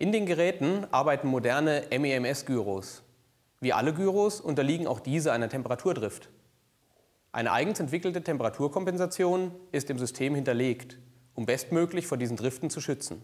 In den Geräten arbeiten moderne MEMS-Gyros. Wie alle Gyros unterliegen auch diese einer Temperaturdrift. Eine eigens entwickelte Temperaturkompensation ist im System hinterlegt, um bestmöglich vor diesen Driften zu schützen.